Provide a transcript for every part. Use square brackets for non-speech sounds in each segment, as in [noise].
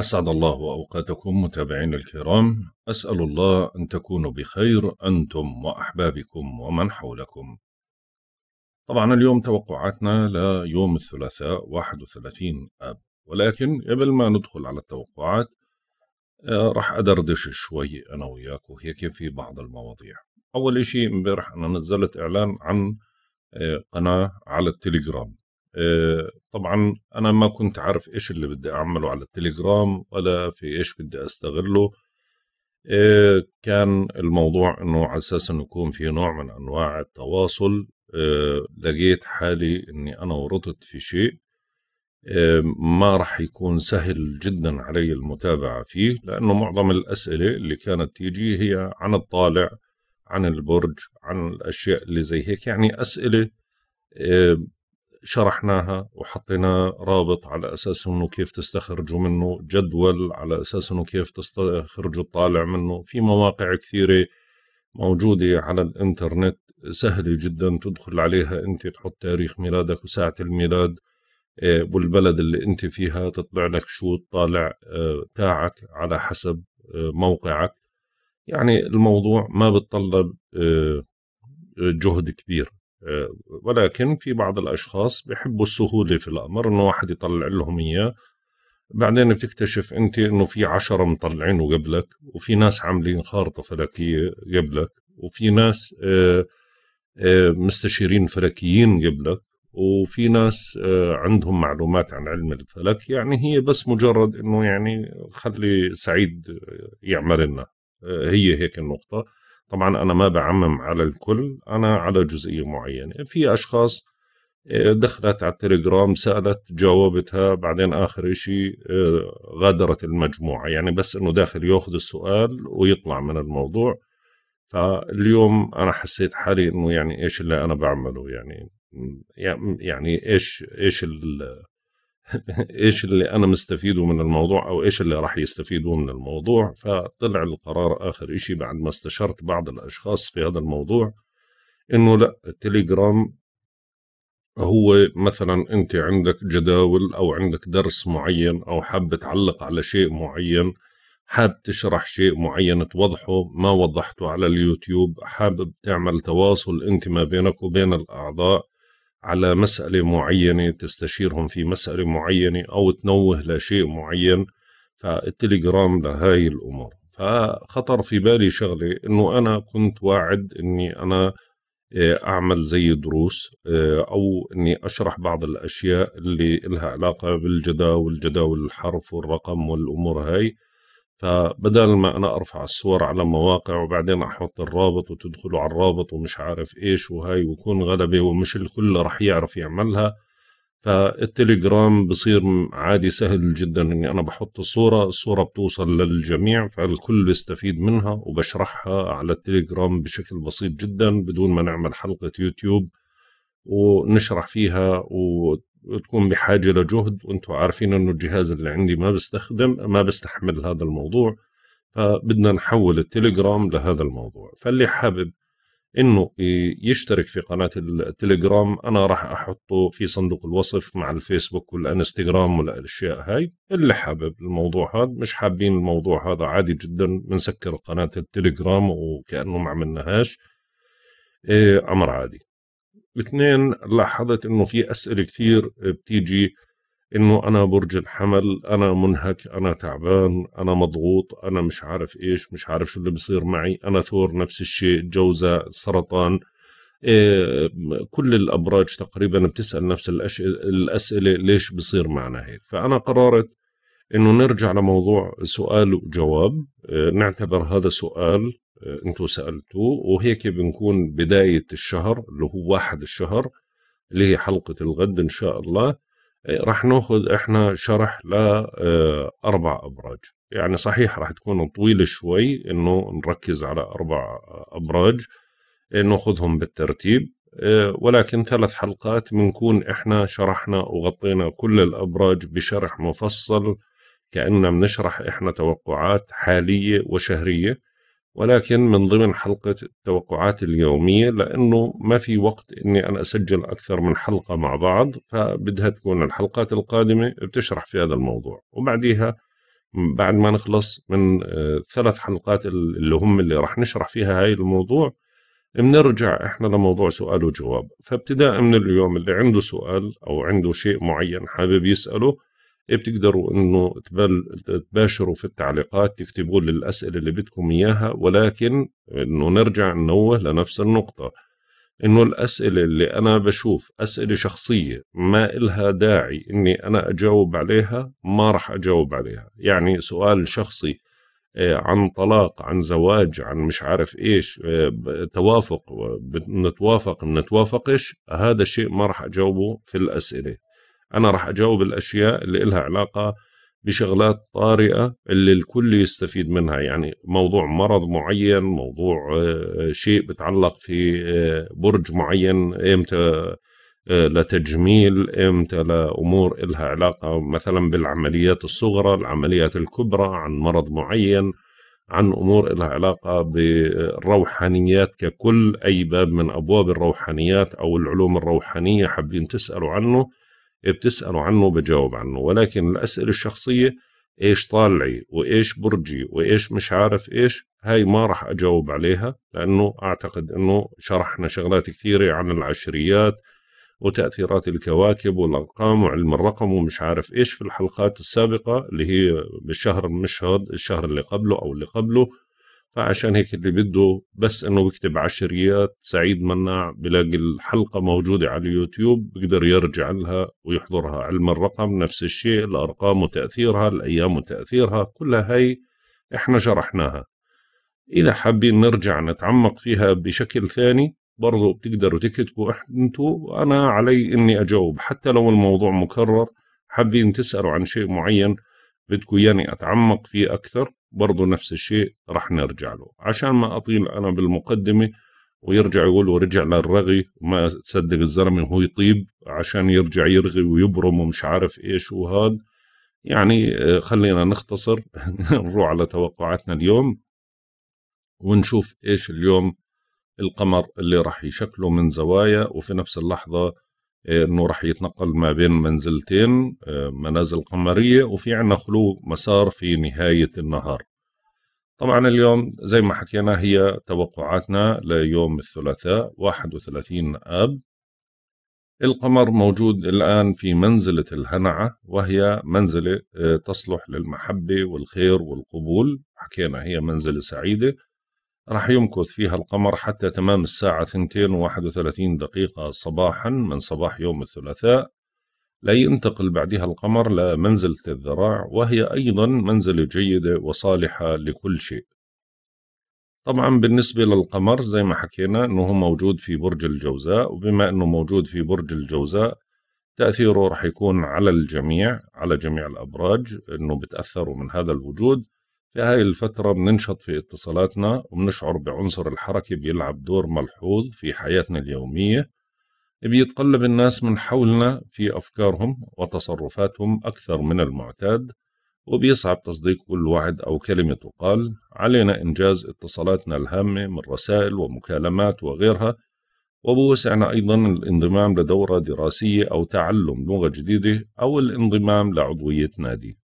أسعد الله أوقاتكم متابعين الكرام أسأل الله أن تكونوا بخير أنتم وأحبابكم ومن حولكم طبعا اليوم توقعاتنا ليوم الثلاثاء 31 آب ولكن قبل ما ندخل على التوقعات آه، راح أدردش شوي أنا وياك وهيك في بعض المواضيع أول إشي امبارح أنا نزلت إعلان عن آه، قناة على التليجرام آه، طبعا انا ما كنت عارف ايش اللي بدي اعمله على التليجرام ولا في ايش بدي استغله آه، كان الموضوع انه على اساس انه يكون في نوع من انواع التواصل آه، لقيت حالي اني انا ورطت في شيء ما راح يكون سهل جدا علي المتابعة فيه لأنه معظم الأسئلة اللي كانت تيجي هي عن الطالع عن البرج عن الأشياء اللي زي هيك يعني أسئلة شرحناها وحطينا رابط على اساس انه كيف تستخرجوا منه جدول على اساس انه كيف تستخرجوا الطالع منه في مواقع كثيره موجوده على الانترنت سهله جدا تدخل عليها انت تحط تاريخ ميلادك وساعه الميلاد آه، والبلد اللي انت فيها تطلع لك شو الطالع آه، تاعك على حسب آه، موقعك يعني الموضوع ما بتطلب جهد كبير آه، ولكن في بعض الاشخاص بيحبوا السهوله في الامر انه واحد يطلع لهم اياه بعدين بتكتشف انت انه في عشرة مطلعينه قبلك وفي ناس عاملين خارطة فلكية قبلك وفي ناس آه، آه، مستشيرين فلكيين قبلك وفي ناس عندهم معلومات عن علم الفلك يعني هي بس مجرد انه يعني خلي سعيد يعمل لنا هي هيك النقطة طبعا انا ما بعمم على الكل انا على جزئيه معينه في اشخاص آه، دخلت على التليجرام سالت جاوبتها بعدين اخر شيء آه، غادرت المجموعه يعني بس انه داخل ياخذ السؤال ويطلع من الموضوع فاليوم انا حسيت حالي انه يعني ايش اللي انا بعمله يعني يعني ايش ايش [laughs] ايش اللي انا مستفيده من الموضوع او ايش اللي راح يستفيدوا من الموضوع فطلع القرار اخر شيء بعد ما استشرت بعض الاشخاص في هذا الموضوع انه لا التليجرام هو مثلا انت عندك جداول او عندك درس معين او حاب تعلق على شيء معين حاب تشرح شيء معين توضحه ما وضحته على اليوتيوب حابب تعمل تواصل انت ما بينك وبين الاعضاء على مسألة معينة تستشيرهم في مسألة معينة أو تنوه لشيء معين فالتليجرام لهاي الأمور فخطر في بالي شغلة أنه أنا كنت واعد أني أنا آه، أعمل زي دروس آه، أو أني أشرح بعض الأشياء اللي إلها علاقة بالجداول جداول الحرف والرقم والأمور هاي فبدل ما انا ارفع الصور على مواقع وبعدين احط الرابط وتدخلوا على الرابط ومش عارف ايش وهاي ويكون غلبه ومش الكل رح يعرف يعملها فالتليجرام بصير عادي سهل جدا اني انا بحط الصوره الصوره بتوصل للجميع فالكل بيستفيد منها وبشرحها على التليجرام بشكل بسيط جدا بدون ما نعمل حلقه يوتيوب ونشرح فيها تكون بحاجه لجهد وانتم عارفين انه الجهاز اللي عندي ما بستخدم ما بستحمل هذا الموضوع فبدنا نحول التليجرام لهذا الموضوع فاللي حابب انه يشترك في قناه التليجرام انا راح احطه في صندوق الوصف مع الفيسبوك والانستغرام والاشياء هاي اللي حابب الموضوع هذا مش حابين الموضوع هذا عادي جدا بنسكر قناه التليجرام وكانه ما عملناهاش إيه، امر عادي الاثنين لاحظت انه في اسئله كثير بتيجي انه انا برج الحمل انا منهك انا تعبان انا مضغوط انا مش عارف ايش مش عارف شو اللي بصير معي انا ثور نفس الشيء جوزة سرطان إيه كل الابراج تقريبا بتسال نفس الاسئله ليش بصير معنا هيك فانا قررت انه نرجع لموضوع سؤال وجواب إيه نعتبر هذا سؤال آه، انتوا سالتوه وهيك بنكون بدايه الشهر اللي هو واحد الشهر اللي هي حلقه الغد ان شاء الله آه، راح ناخذ احنا شرح لاربع آه، ابراج يعني صحيح راح تكون طويله شوي انه نركز على اربع ابراج ناخذهم بالترتيب ولكن ثلاث حلقات بنكون احنا شرحنا وغطينا كل الابراج بشرح مفصل كاننا بنشرح احنا توقعات حاليه وشهريه ولكن من ضمن حلقة التوقعات اليومية لأنه ما في وقت أني أنا أسجل أكثر من حلقة مع بعض فبدها تكون الحلقات القادمة بتشرح في هذا الموضوع وبعديها بعد ما نخلص من آه، ثلاث حلقات اللي هم اللي راح نشرح فيها هاي الموضوع بنرجع احنا لموضوع سؤال وجواب فابتداء من اليوم اللي عنده سؤال او عنده شيء معين حابب يسأله إيه بتقدروا انه تباشروا في التعليقات تكتبوا لي الاسئله اللي بدكم اياها ولكن انه نرجع ننوه لنفس النقطه انه الاسئله اللي انا بشوف اسئله شخصيه ما إلها داعي اني انا اجاوب عليها ما راح اجاوب عليها يعني سؤال شخصي آه، عن طلاق عن زواج عن مش عارف ايش آه، توافق نتوافق ما نتوافقش هذا الشيء ما راح اجاوبه في الاسئله انا راح اجاوب الاشياء اللي لها علاقه بشغلات طارئه اللي الكل يستفيد منها يعني موضوع مرض معين موضوع آه، شيء بتعلق في آه، برج معين امتى آه، لتجميل امتى لامور لها علاقه مثلا بالعمليات الصغرى العمليات الكبرى عن مرض معين عن امور لها علاقه بالروحانيات ككل اي باب من ابواب الروحانيات او العلوم الروحانيه حابين تسالوا عنه بتسأله عنه بجاوب عنه ولكن الأسئلة الشخصية إيش طالعي وإيش برجي وإيش مش عارف إيش هاي ما راح أجاوب عليها لأنه أعتقد أنه شرحنا شغلات كثيرة عن العشريات وتأثيرات الكواكب والأرقام وعلم الرقم ومش عارف إيش في الحلقات السابقة اللي هي بالشهر مش الشهر اللي قبله أو اللي قبله فعشان هيك اللي بده بس انه يكتب عشريات سعيد مناع بلاقي الحلقه موجوده على اليوتيوب بيقدر يرجع لها ويحضرها علم الرقم نفس الشيء الارقام وتاثيرها الايام وتاثيرها كلها هي احنا شرحناها اذا حابين نرجع نتعمق فيها بشكل ثاني برضو بتقدروا تكتبوا انتوا وانا علي اني اجاوب حتى لو الموضوع مكرر حابين تسالوا عن شيء معين بدكم اياني اتعمق فيه اكثر برضو نفس الشيء راح نرجع له عشان ما أطيل أنا بالمقدمة ويرجع يقول ورجع للرغي وما تصدق الزلمة وهو يطيب عشان يرجع يرغي ويبرم ومش عارف إيش وهذا يعني آه، خلينا نختصر [laughs] نروح على توقعاتنا اليوم ونشوف إيش اليوم القمر اللي راح يشكله من زوايا وفي نفس اللحظة انه راح يتنقل ما بين منزلتين آه، منازل قمريه وفي عندنا خلو مسار في نهايه النهار طبعا اليوم زي ما حكينا هي توقعاتنا ليوم الثلاثاء 31 اب القمر موجود الآن في منزلة الهنعة وهي منزلة آه، تصلح للمحبة والخير والقبول حكينا هي منزلة سعيدة راح يمكث فيها القمر حتى تمام الساعة 2:31 دقيقة صباحا من صباح يوم الثلاثاء لا ينتقل بعدها القمر لمنزلة الذراع وهي أيضا منزلة جيدة وصالحة لكل شيء طبعا بالنسبة للقمر زي ما حكينا أنه موجود في برج الجوزاء وبما أنه موجود في برج الجوزاء تأثيره رح يكون على الجميع على جميع الأبراج أنه بتأثروا من هذا الوجود في هاي الفترة بننشط في اتصالاتنا وبنشعر بعنصر الحركة بيلعب دور ملحوظ في حياتنا اليومية بيتقلب الناس من حولنا في أفكارهم وتصرفاتهم أكثر من المعتاد وبيصعب تصديق كل وعد أو كلمة تقال علينا إنجاز اتصالاتنا الهامة من رسائل ومكالمات وغيرها وبوسعنا أيضا الانضمام لدورة دراسية أو تعلم لغة جديدة أو الانضمام لعضوية نادي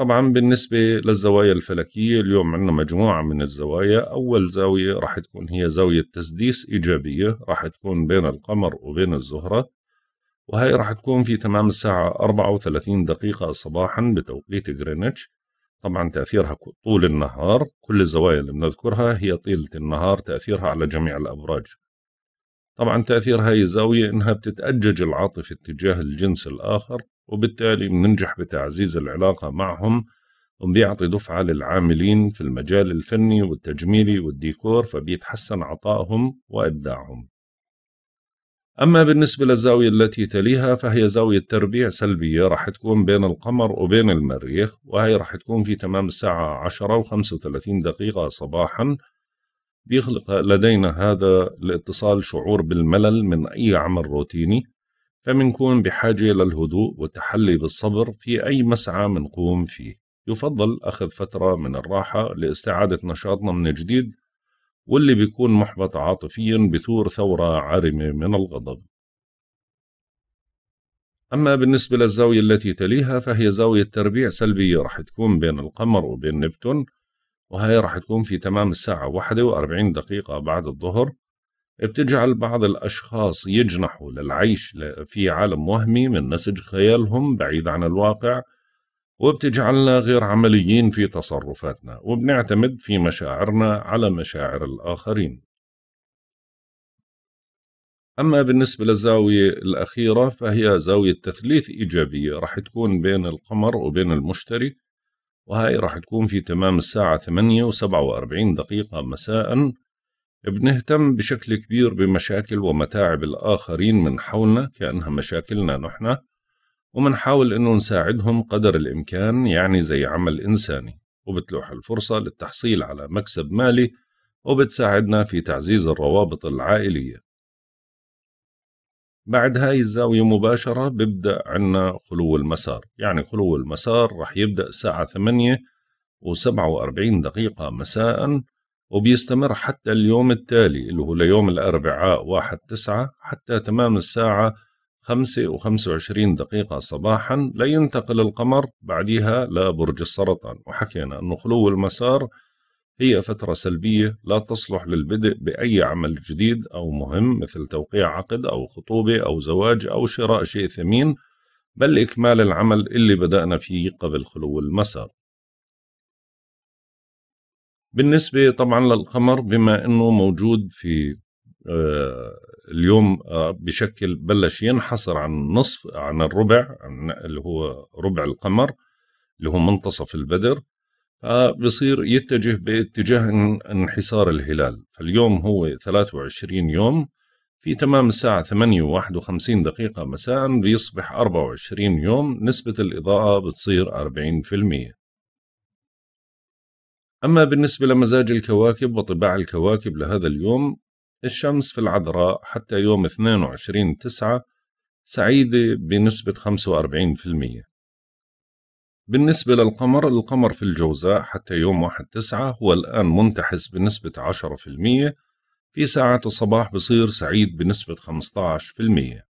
طبعا بالنسبة للزوايا الفلكية اليوم عندنا مجموعة من الزوايا أول زاوية راح تكون هي زاوية تسديس إيجابية راح تكون بين القمر وبين الزهرة وهي راح تكون في تمام الساعة 34 دقيقة صباحا بتوقيت غرينتش طبعا تأثيرها طول النهار كل الزوايا اللي بنذكرها هي طيلة النهار تأثيرها على جميع الأبراج طبعا تأثير هاي الزاوية إنها بتتأجج العاطفة اتجاه الجنس الآخر وبالتالي بننجح بتعزيز العلاقة معهم وبيعطي دفعة للعاملين في المجال الفني والتجميلي والديكور فبيتحسن عطائهم وإبداعهم أما بالنسبة للزاوية التي تليها فهي زاوية تربيع سلبية راح تكون بين القمر وبين المريخ وهي راح تكون في تمام الساعة 10 و 35 دقيقة صباحا بيخلق لدينا هذا الاتصال شعور بالملل من أي عمل روتيني فمنكون بحاجة للهدوء والتحلي بالصبر في أي مسعى منقوم فيه يفضل أخذ فترة من الراحة لاستعادة نشاطنا من جديد واللي بيكون محبط عاطفيا بثور ثورة عارمة من الغضب أما بالنسبة للزاوية التي تليها فهي زاوية تربيع سلبية رح تكون بين القمر وبين نبتون وهي رح تكون في تمام الساعة 41 دقيقة بعد الظهر بتجعل بعض الأشخاص يجنحوا للعيش في عالم وهمي من نسج خيالهم بعيد عن الواقع وبتجعلنا غير عمليين في تصرفاتنا وبنعتمد في مشاعرنا على مشاعر الآخرين أما بالنسبة للزاوية الأخيرة فهي زاوية تثليث إيجابية رح تكون بين القمر وبين المشتري وهي رح تكون في تمام الساعة 8 و47 دقيقة مساء بنهتم بشكل كبير بمشاكل ومتاعب الآخرين من حولنا كأنها مشاكلنا نحن ومنحاول أنه نساعدهم قدر الإمكان يعني زي عمل إنساني وبتلوح الفرصة للتحصيل على مكسب مالي وبتساعدنا في تعزيز الروابط العائلية بعد هاي الزاوية مباشرة ببدأ عنا خلو المسار يعني خلو المسار رح يبدأ الساعة 8 و47 دقيقة مساء وبيستمر حتى اليوم التالي اللي هو ليوم الأربعاء واحد تسعة حتى تمام الساعة خمسة وخمسة وعشرين دقيقة صباحا لينتقل القمر بعدها لبرج السرطان وحكينا أن خلو المسار هي فترة سلبية لا تصلح للبدء بأي عمل جديد أو مهم مثل توقيع عقد أو خطوبة أو زواج أو شراء شيء ثمين بل إكمال العمل اللي بدأنا فيه قبل خلو المسار بالنسبة طبعا للقمر بما أنه موجود في آه، اليوم آه، بشكل بلش ينحصر عن نصف عن الربع عن اللي هو ربع القمر اللي هو منتصف البدر آه، بصير يتجه باتجاه انحسار الهلال فاليوم هو 23 يوم في تمام الساعة 8 و51 دقيقة مساء بيصبح 24 يوم نسبة الإضاءة بتصير 40% أما بالنسبة لمزاج الكواكب وطباع الكواكب لهذا اليوم الشمس في العذراء حتى يوم 22 تسعة سعيدة بنسبة 45% بالنسبة للقمر القمر في الجوزاء حتى يوم 1 تسعة هو الآن منتحس بنسبة 10% في ساعة الصباح بصير سعيد بنسبة 15%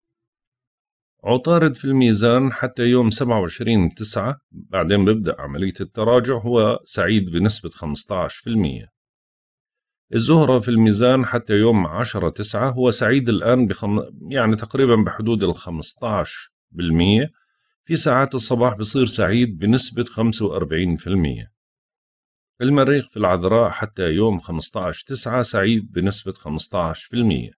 عطارد في الميزان حتى يوم 27 9 بعدين ببدأ عملية التراجع هو سعيد بنسبة 15% الزهرة في الميزان حتى يوم 10 9 هو سعيد الآن بخم... يعني تقريبا بحدود ال 15% في ساعات الصباح بصير سعيد بنسبة 45% المريخ في العذراء حتى يوم 15 9 سعيد بنسبة 15%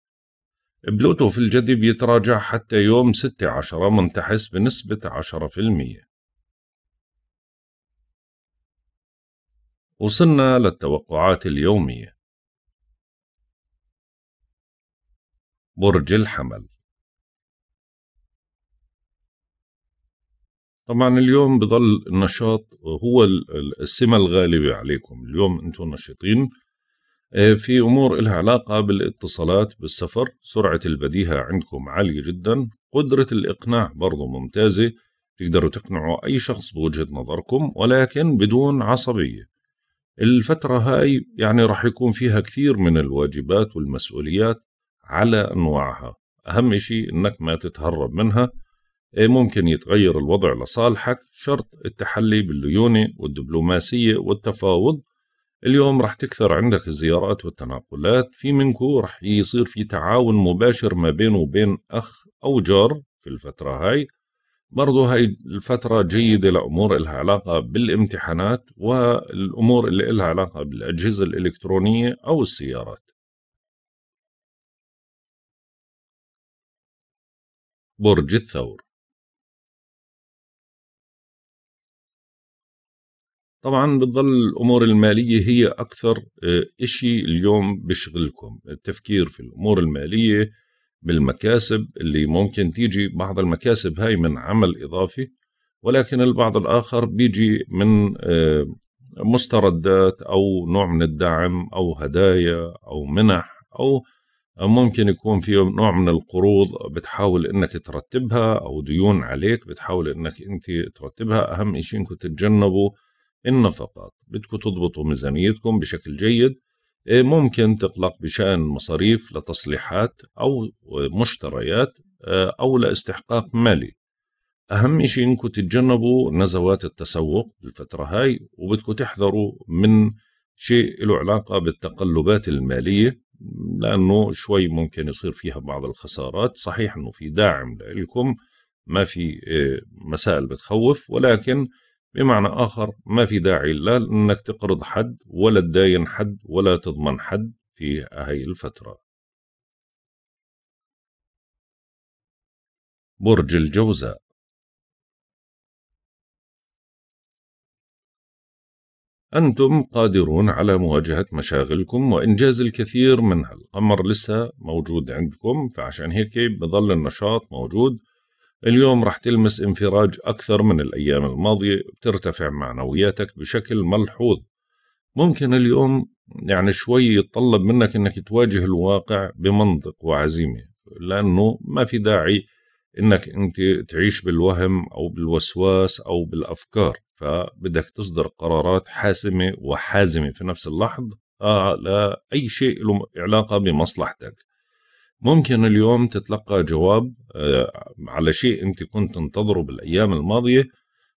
بلوتو في الجذب بيتراجع حتى يوم 16 منتحس بنسبة 10% وصلنا للتوقعات اليومية برج الحمل طبعا اليوم بضل النشاط هو السمة الغالبة عليكم اليوم انتم نشيطين آه، في أمور إلها علاقة بالاتصالات بالسفر سرعة البديهة عندكم عالية جدا قدرة الإقناع برضو ممتازة تقدروا تقنعوا أي شخص بوجهة نظركم ولكن بدون عصبية الفترة هاي يعني راح يكون فيها كثير من الواجبات والمسؤوليات على أنواعها أهم شيء أنك ما تتهرب منها آه، ممكن يتغير الوضع لصالحك شرط التحلي بالليونة والدبلوماسية والتفاوض اليوم راح تكثر عندك الزيارات والتناقلات في منكو راح يصير في تعاون مباشر ما بينه وبين أخ أو جار في الفترة هاي برضه هاي الفترة جيدة لأمور إلها علاقة بالامتحانات والأمور اللي إلها علاقة بالأجهزة الإلكترونية أو السيارات برج الثور طبعا بتضل الامور الماليه هي اكثر آه، شيء اليوم بشغلكم التفكير في الامور الماليه بالمكاسب اللي ممكن تيجي بعض المكاسب هاي من عمل اضافي ولكن البعض الاخر بيجي من آه، مستردات او نوع من الدعم او هدايا او منح او ممكن يكون في نوع من القروض بتحاول انك ترتبها او ديون عليك بتحاول انك انت ترتبها اهم شيء انكم تتجنبوا النفقات بدكم تضبطوا ميزانيتكم بشكل جيد آه، ممكن تقلق بشأن مصاريف لتصليحات أو آه، مشتريات آه، أو لاستحقاق مالي أهم شيء إنكم تتجنبوا نزوات التسوق الفترة هاي وبدكم تحذروا من شيء له علاقة بالتقلبات المالية لأنه شوي ممكن يصير فيها بعض الخسارات صحيح أنه في داعم لكم ما في مسائل بتخوف ولكن بمعنى آخر ما في داعي لا أنك تقرض حد ولا تداين حد ولا تضمن حد في هاي الفترة برج الجوزاء أنتم قادرون على مواجهة مشاغلكم وإنجاز الكثير منها القمر لسه موجود عندكم فعشان هيك بظل النشاط موجود اليوم راح تلمس انفراج أكثر من الأيام الماضية بترتفع معنوياتك بشكل ملحوظ ممكن اليوم يعني شوي يتطلب منك أنك تواجه الواقع بمنطق وعزيمة لأنه ما في داعي أنك أنت تعيش بالوهم أو بالوسواس أو بالأفكار فبدك تصدر قرارات حاسمة وحازمة في نفس اللحظة على آه، أي شيء له علاقة بمصلحتك ممكن اليوم تتلقى جواب آه، على شيء انت كنت تنتظره بالايام الماضيه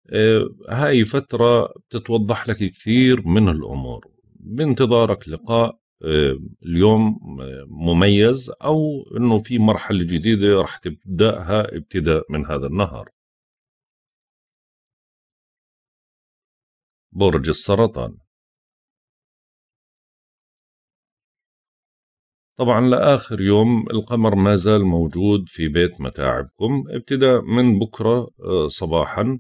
آه، هاي فتره بتتوضح لك كثير من الامور بانتظارك لقاء آه، اليوم مميز او انه في مرحله جديده رح تبداها ابتداء من هذا النهار برج السرطان طبعا لآخر يوم القمر ما زال موجود في بيت متاعبكم ابتداء من بكرة آه، صباحا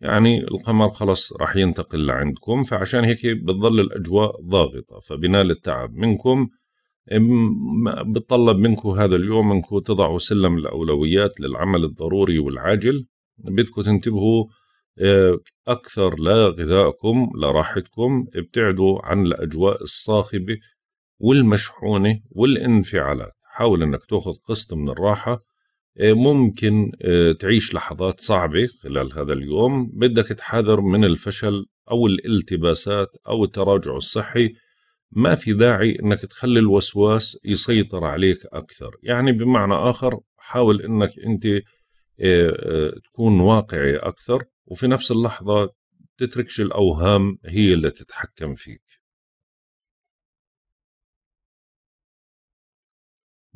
يعني القمر خلص راح ينتقل لعندكم فعشان هيك بتظل الأجواء ضاغطة فبنال التعب منكم بتطلب منكم هذا اليوم انكم تضعوا سلم الأولويات للعمل الضروري والعاجل بدكم تنتبهوا آه، أكثر لغذائكم لراحتكم ابتعدوا عن الأجواء الصاخبة والمشحونه والانفعالات حاول انك تاخذ قسط من الراحه آه، ممكن آه، تعيش لحظات صعبة خلال هذا اليوم بدك تحذر من الفشل أو الالتباسات أو التراجع الصحي ما في داعي أنك تخلي الوسواس يسيطر عليك أكثر يعني بمعنى آخر حاول أنك أنت آه، تكون واقعي أكثر وفي نفس اللحظة تتركش الأوهام هي اللي تتحكم فيك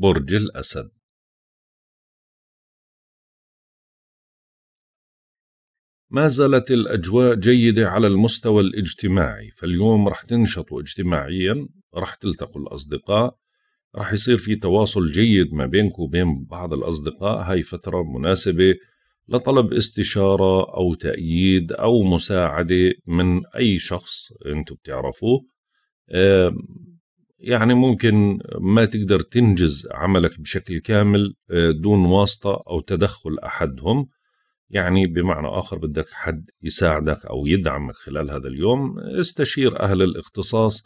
برج الأسد ما زالت الأجواء جيدة على المستوى الاجتماعي فاليوم رح تنشطوا اجتماعيا رح تلتقوا الأصدقاء رح يصير في تواصل جيد ما بينكم وبين بعض الأصدقاء هاي فترة مناسبة لطلب استشارة أو تأييد أو مساعدة من أي شخص أنتم بتعرفوه يعني ممكن ما تقدر تنجز عملك بشكل كامل آه، دون واسطة أو تدخل أحدهم يعني بمعنى آخر بدك حد يساعدك أو يدعمك خلال هذا اليوم استشير أهل الاختصاص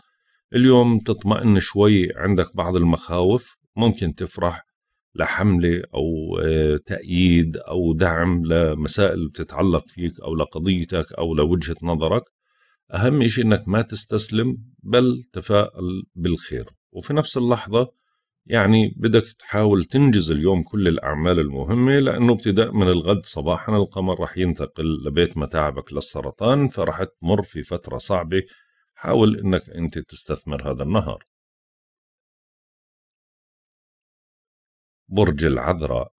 اليوم تطمئن شوي عندك بعض المخاوف ممكن تفرح لحملة أو آه، تأييد أو دعم لمسائل بتتعلق فيك أو لقضيتك أو لوجهة نظرك أهم شيء أنك ما تستسلم بل تفائل بالخير وفي نفس اللحظة يعني بدك تحاول تنجز اليوم كل الأعمال المهمة لأنه ابتداء من الغد صباحا القمر رح ينتقل لبيت متاعبك للسرطان فرح تمر في فترة صعبة حاول أنك أنت تستثمر هذا النهار برج العذراء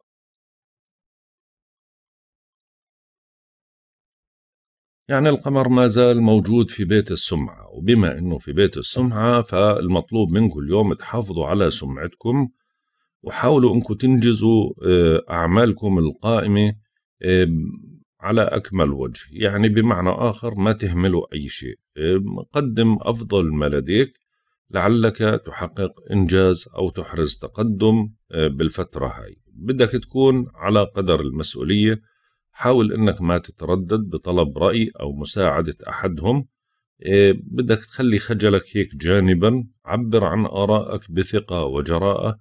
يعني القمر ما زال موجود في بيت السمعة وبما أنه في بيت السمعة فالمطلوب منكم اليوم تحافظوا على سمعتكم وحاولوا أنكم تنجزوا آه، أعمالكم القائمة آه، على أكمل وجه يعني بمعنى آخر ما تهملوا أي شيء آه، قدم أفضل ما لديك لعلك تحقق إنجاز أو تحرز تقدم بالفترة هاي بدك تكون على قدر المسؤولية حاول انك ما تتردد بطلب راي او مساعده احدهم إيه، بدك تخلي خجلك هيك جانبا عبر عن ارائك بثقه وجراءه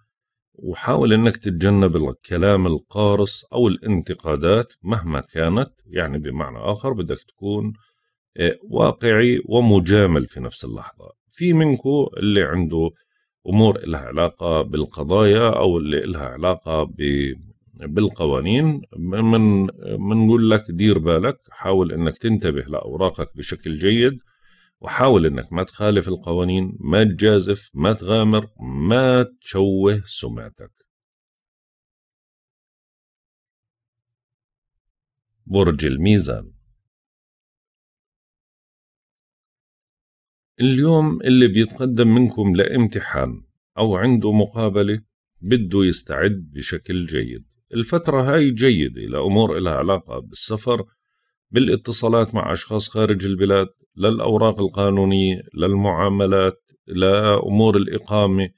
وحاول انك تتجنب الكلام القارص او الانتقادات مهما كانت يعني بمعنى اخر بدك تكون إيه، واقعي ومجامل في نفس اللحظه في منكو اللي عنده امور لها علاقه بالقضايا او اللي لها علاقه ب بالقوانين من منقول لك دير بالك حاول انك تنتبه لاوراقك بشكل جيد وحاول انك ما تخالف القوانين ما تجازف ما تغامر ما تشوه سمعتك برج الميزان اليوم اللي بيتقدم منكم لامتحان او عنده مقابله بده يستعد بشكل جيد الفترة هاي جيدة لأمور إلها علاقة بالسفر بالاتصالات مع أشخاص خارج البلاد للأوراق القانونية للمعاملات لأمور الإقامة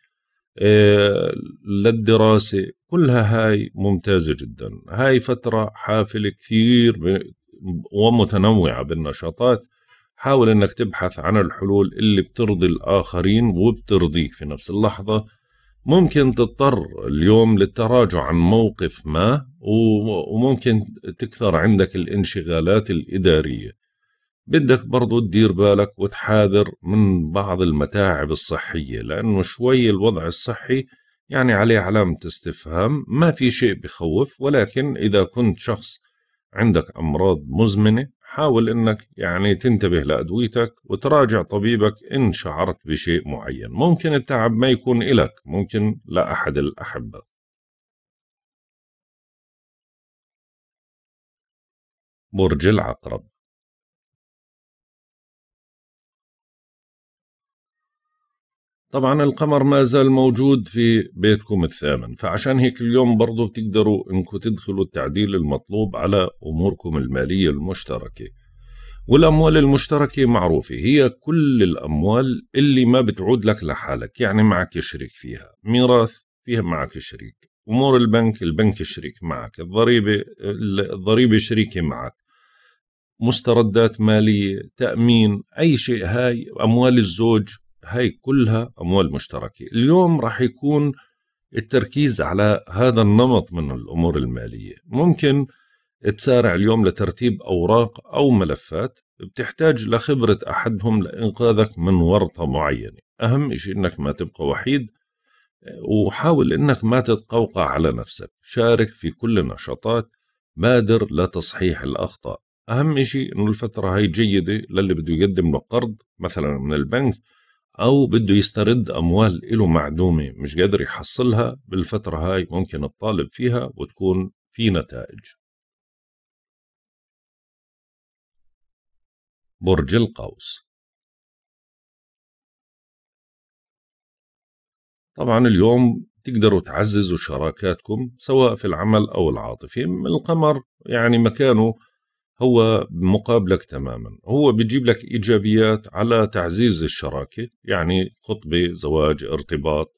آه، للدراسة كلها هاي ممتازة جدا هاي فترة حافلة كثير ومتنوعة بالنشاطات حاول انك تبحث عن الحلول اللي بترضي الاخرين وبترضيك في نفس اللحظة ممكن تضطر اليوم للتراجع عن موقف ما وممكن تكثر عندك الانشغالات الإدارية بدك برضو تدير بالك وتحاذر من بعض المتاعب الصحية لأنه شوي الوضع الصحي يعني عليه علامة استفهام ما في شيء بخوف ولكن إذا كنت شخص عندك أمراض مزمنة حاول انك يعني تنتبه لادويتك وتراجع طبيبك ان شعرت بشيء معين ممكن التعب ما يكون إلك ممكن لاحد الاحبه برج العقرب طبعا القمر ما زال موجود في بيتكم الثامن فعشان هيك اليوم برضو بتقدروا انكم تدخلوا التعديل المطلوب على اموركم المالية المشتركة والاموال المشتركة معروفة هي كل الاموال اللي ما بتعود لك لحالك يعني معك شريك فيها ميراث فيها معك شريك امور البنك البنك شريك معك الضريبة الضريبة شريكة معك مستردات مالية تأمين أي شيء هاي أموال الزوج هاي كلها أموال مشتركة اليوم راح يكون التركيز على هذا النمط من الأمور المالية ممكن تسارع اليوم لترتيب أوراق أو ملفات بتحتاج لخبرة أحدهم لإنقاذك من ورطة معينة أهم شيء أنك ما تبقى وحيد وحاول أنك ما تتقوقع على نفسك شارك في كل النشاطات بادر لتصحيح الأخطاء أهم شيء أنه الفترة هاي جيدة للي بده يقدم له قرض مثلا من البنك أو بده يسترد أموال إله معدومة مش قادر يحصلها بالفترة هاي ممكن الطالب فيها وتكون في نتائج برج القوس طبعا اليوم تقدروا تعززوا شراكاتكم سواء في العمل أو العاطفي القمر يعني مكانه هو مقابلك تماما هو بيجيب لك إيجابيات على تعزيز الشراكة يعني خطبة زواج ارتباط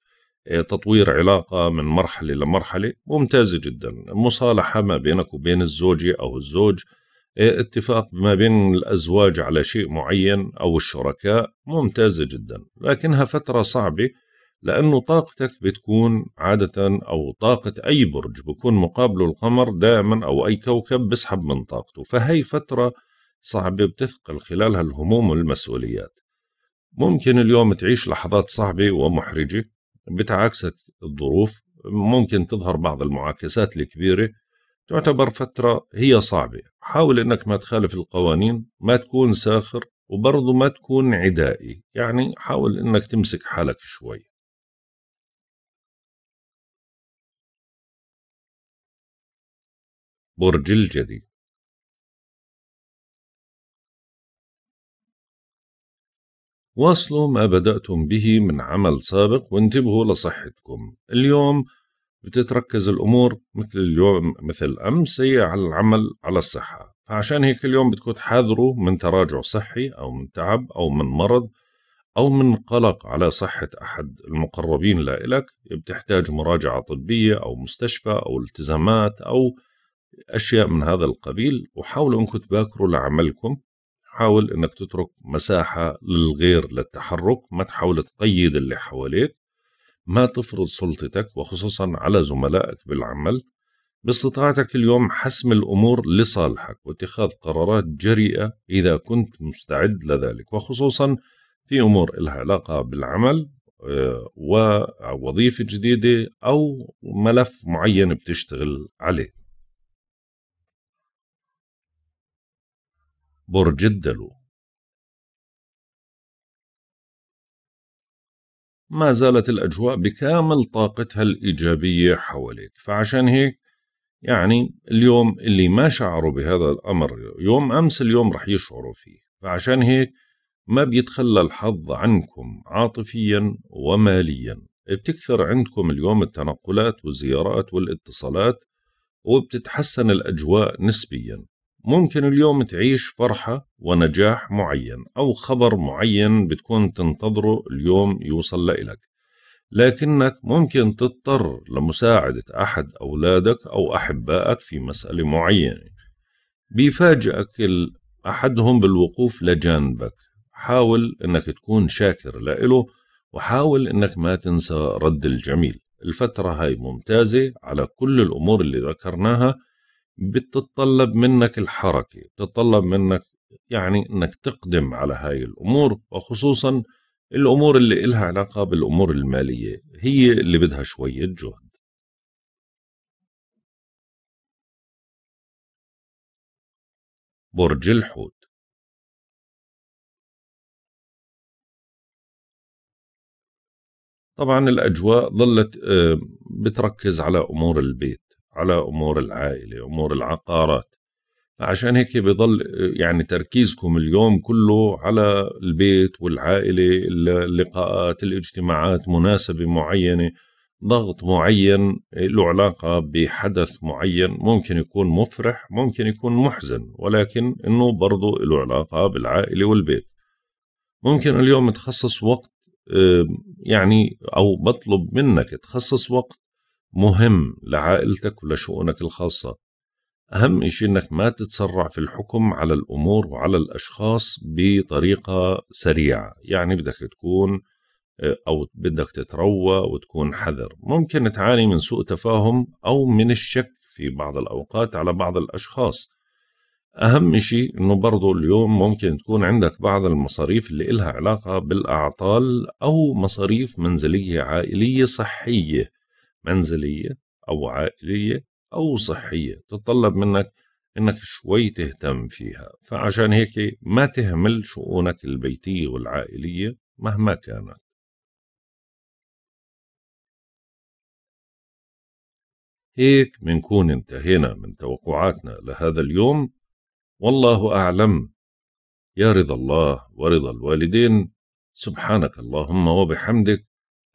آه، تطوير علاقة من مرحلة لمرحلة ممتازة جدا مصالحة ما بينك وبين الزوجة أو الزوج آه، اتفاق ما بين الأزواج على شيء معين أو الشركاء ممتازة جدا لكنها فترة صعبة لأنه طاقتك بتكون عادة أو طاقة أي برج بكون مقابله القمر دائما أو أي كوكب بسحب من طاقته فهي فترة صعبة بتثقل خلالها الهموم والمسؤوليات ممكن اليوم تعيش لحظات صعبة ومحرجة بتعاكسك الظروف ممكن تظهر بعض المعاكسات الكبيرة تعتبر فترة هي صعبة حاول أنك ما تخالف القوانين ما تكون ساخر وبرضه ما تكون عدائي يعني حاول أنك تمسك حالك شوي برج الجدي واصلوا ما بدأتم به من عمل سابق وانتبهوا لصحتكم اليوم بتتركز الأمور مثل اليوم مثل أمس هي على العمل على الصحة فعشان هيك اليوم بدكم تحذروا من تراجع صحي أو من تعب أو من مرض أو من قلق على صحة أحد المقربين لإلك بتحتاج مراجعة طبية أو مستشفى أو التزامات أو أشياء من هذا القبيل وحاولوا أنكم تباكروا لعملكم حاول أنك تترك مساحة للغير للتحرك ما تحاول تقيد اللي حواليك ما تفرض سلطتك وخصوصا على زملائك بالعمل باستطاعتك اليوم حسم الأمور لصالحك واتخاذ قرارات جريئة إذا كنت مستعد لذلك وخصوصا في أمور لها علاقة بالعمل آه، ووظيفة جديدة أو ملف معين بتشتغل عليه برج الدلو ما زالت الأجواء بكامل طاقتها الإيجابية حواليك فعشان هيك يعني اليوم اللي ما شعروا بهذا الأمر يوم أمس اليوم رح يشعروا فيه فعشان هيك ما بيتخلى الحظ عنكم عاطفيا وماليا بتكثر عندكم اليوم التنقلات والزيارات والاتصالات وبتتحسن الأجواء نسبيا ممكن اليوم تعيش فرحة ونجاح معين أو خبر معين بتكون تنتظره اليوم يوصل لإلك لكنك ممكن تضطر لمساعدة أحد أولادك أو أحبائك في مسألة معينة بيفاجئك أحدهم بالوقوف لجانبك حاول أنك تكون شاكر لإله وحاول أنك ما تنسى رد الجميل الفترة هاي ممتازة على كل الأمور اللي ذكرناها بتتطلب منك الحركة بتتطلب منك يعني انك تقدم على هاي الامور وخصوصا الامور اللي إلها علاقة بالامور المالية هي اللي بدها شوية جهد برج الحوت طبعا الأجواء ظلت آه، بتركز على أمور البيت على امور العائله امور العقارات عشان هيك بضل يعني تركيزكم اليوم كله على البيت والعائله اللقاءات الاجتماعات مناسبه معينه ضغط معين له علاقة بحدث معين ممكن يكون مفرح ممكن يكون محزن ولكن إنه برضو له علاقة بالعائلة والبيت ممكن اليوم تخصص وقت يعني أو بطلب منك تخصص وقت مهم لعائلتك ولشؤونك الخاصة أهم شيء أنك ما تتسرع في الحكم على الأمور وعلى الأشخاص بطريقة سريعة يعني بدك تكون آه، أو بدك تتروى وتكون حذر ممكن تعاني من سوء تفاهم أو من الشك في بعض الأوقات على بعض الأشخاص أهم شيء أنه برضو اليوم ممكن تكون عندك بعض المصاريف اللي إلها علاقة بالأعطال أو مصاريف منزلية عائلية صحية منزلية أو عائلية أو صحية تتطلب منك إنك شوي تهتم فيها فعشان هيك ما تهمل شؤونك البيتية والعائلية مهما كانت هيك منكون انتهينا من توقعاتنا لهذا اليوم والله أعلم يا رضا الله ورضا الوالدين سبحانك اللهم وبحمدك